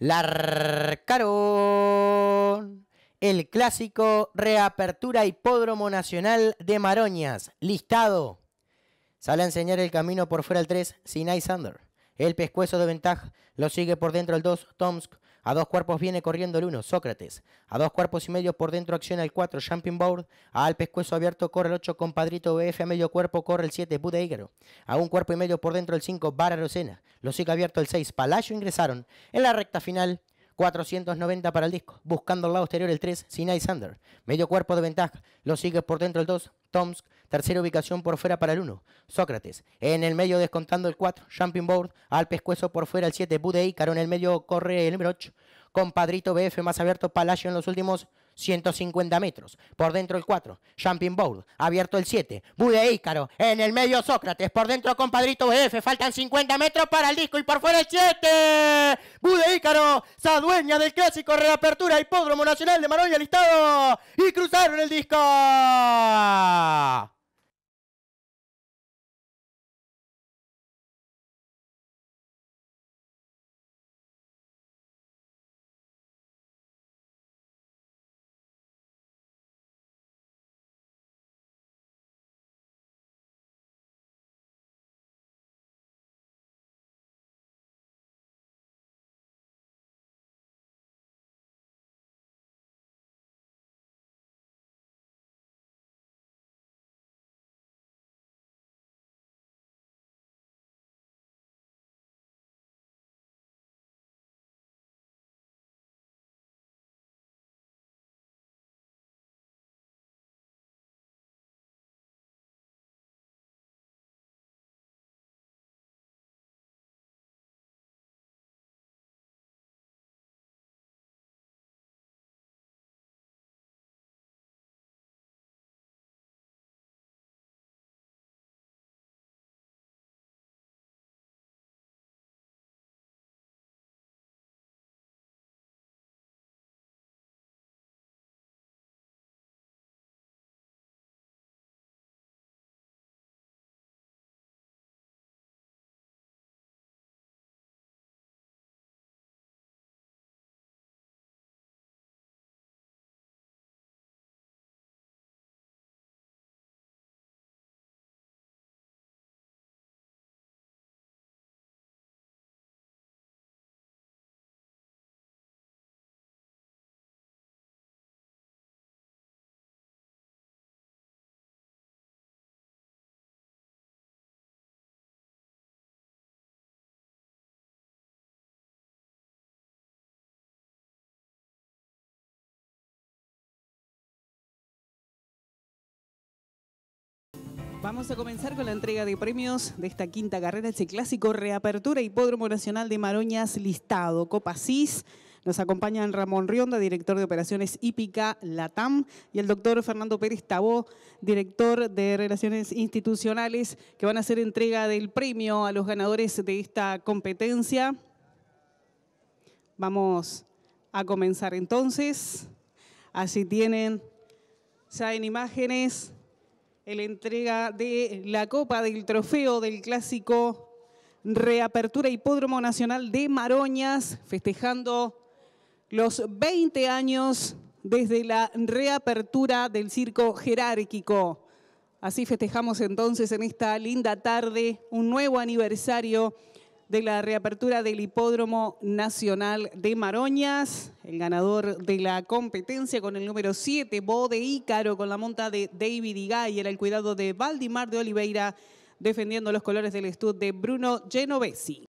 Larcaron. El clásico reapertura Hipódromo Nacional de Maroñas. Listado. Sale a enseñar el camino por fuera el 3, Sinai Sander. El pescuezo de ventaja lo sigue por dentro el 2, Tomsk. A dos cuerpos viene corriendo el 1, Sócrates. A dos cuerpos y medio por dentro acciona el 4, Jumping Board. A al pescuezo abierto corre el 8, Compadrito BF. A medio cuerpo corre el 7, Ígaro. A un cuerpo y medio por dentro el 5, Rosena. Lo sigue abierto el 6, Palacio ingresaron. En la recta final 490 para el disco, buscando al lado exterior el 3, Sinai Sander. Medio cuerpo de ventaja, lo sigue por dentro el 2, Tomsk. Tercera ubicación por fuera para el 1, Sócrates. En el medio descontando el 4, Jumping Board. Al pescuezo por fuera el 7, Budei. en el medio corre el número 8. Compadrito BF más abierto, Palacio en los últimos 150 metros. Por dentro el 4, Jumping Bowl, abierto el 7, Bude Ícaro, en el medio Sócrates, por dentro compadrito BF, faltan 50 metros para el disco y por fuera el 7. Bude Ícaro sa dueña del clásico reapertura Hipódromo Nacional de Maroña Alistado y cruzaron el disco. Vamos a comenzar con la entrega de premios de esta quinta carrera, este clásico Reapertura Hipódromo Nacional de Maroñas listado, Copa CIS. Nos acompañan Ramón Rionda, director de operaciones hípica LATAM, y el doctor Fernando Pérez Tabó, director de Relaciones Institucionales, que van a hacer entrega del premio a los ganadores de esta competencia. Vamos a comenzar entonces. Así tienen ya en imágenes la entrega de la Copa del Trofeo del Clásico Reapertura Hipódromo Nacional de Maroñas, festejando los 20 años desde la reapertura del circo jerárquico. Así festejamos entonces en esta linda tarde un nuevo aniversario de la reapertura del Hipódromo Nacional de Maroñas. El ganador de la competencia con el número 7, Bode Ícaro, con la monta de David Igay, era el cuidado de Valdimar de Oliveira, defendiendo los colores del estudio de Bruno Genovesi.